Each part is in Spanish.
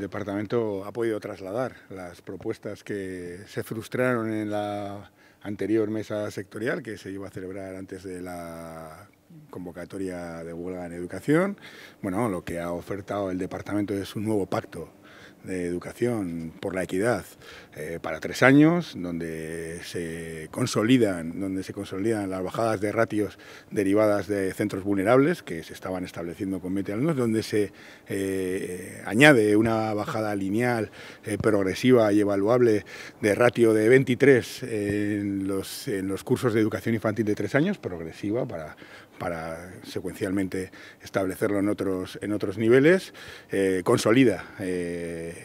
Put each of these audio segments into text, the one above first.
El departamento ha podido trasladar las propuestas que se frustraron en la anterior mesa sectorial que se iba a celebrar antes de la convocatoria de huelga en educación. Bueno, lo que ha ofertado el departamento es un nuevo pacto de Educación por la Equidad eh, para tres años, donde se, consolidan, donde se consolidan las bajadas de ratios derivadas de centros vulnerables que se estaban estableciendo con alumnos... donde se eh, añade una bajada lineal, eh, progresiva y evaluable de ratio de 23 en los, en los cursos de educación infantil de tres años, progresiva para, para secuencialmente establecerlo en otros, en otros niveles, consolida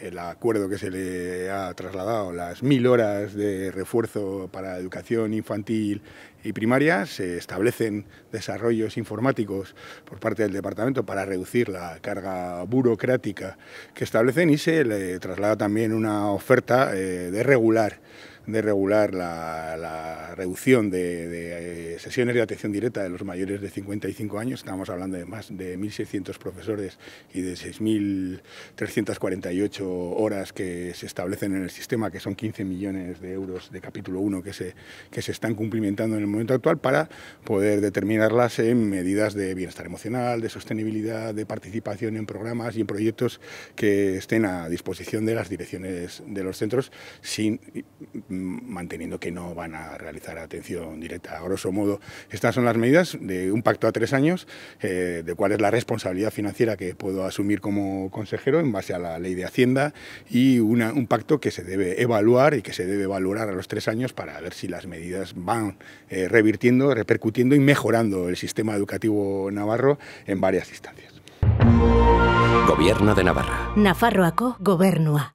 el acuerdo que se le ha trasladado, las mil horas de refuerzo para educación infantil y primaria, se establecen desarrollos informáticos por parte del departamento para reducir la carga burocrática que establecen y se le traslada también una oferta eh, de regular de regular la, reducción de, eh, sesiones de atención directa de los mayores de 55 años. Estamos hablando de más de 1.600 profesores y de 6.348 horas que se establecen en el sistema, que son 15 millones de euros de capítulo 1 que se, que se están cumplimentando en el momento actual para poder determinarlas en medidas de bienestar emocional, de sostenibilidad, de participación en programas y en proyectos que estén a disposición de las direcciones de los centros sin manteniendo que no van a realizar atención directa. A grosso modo, estas son las medidas de un pacto a tres años, eh, de cuál es la responsabilidad financiera que puedo asumir como consejero en base a la ley de Hacienda y un pacto que se debe evaluar y que se debe valorar a los tres años para ver si las medidas van eh, revirtiendo, repercutiendo y mejorando el sistema educativo navarro en varias instancias. Gobierno de Navarra. Nafarroaco Gobernua.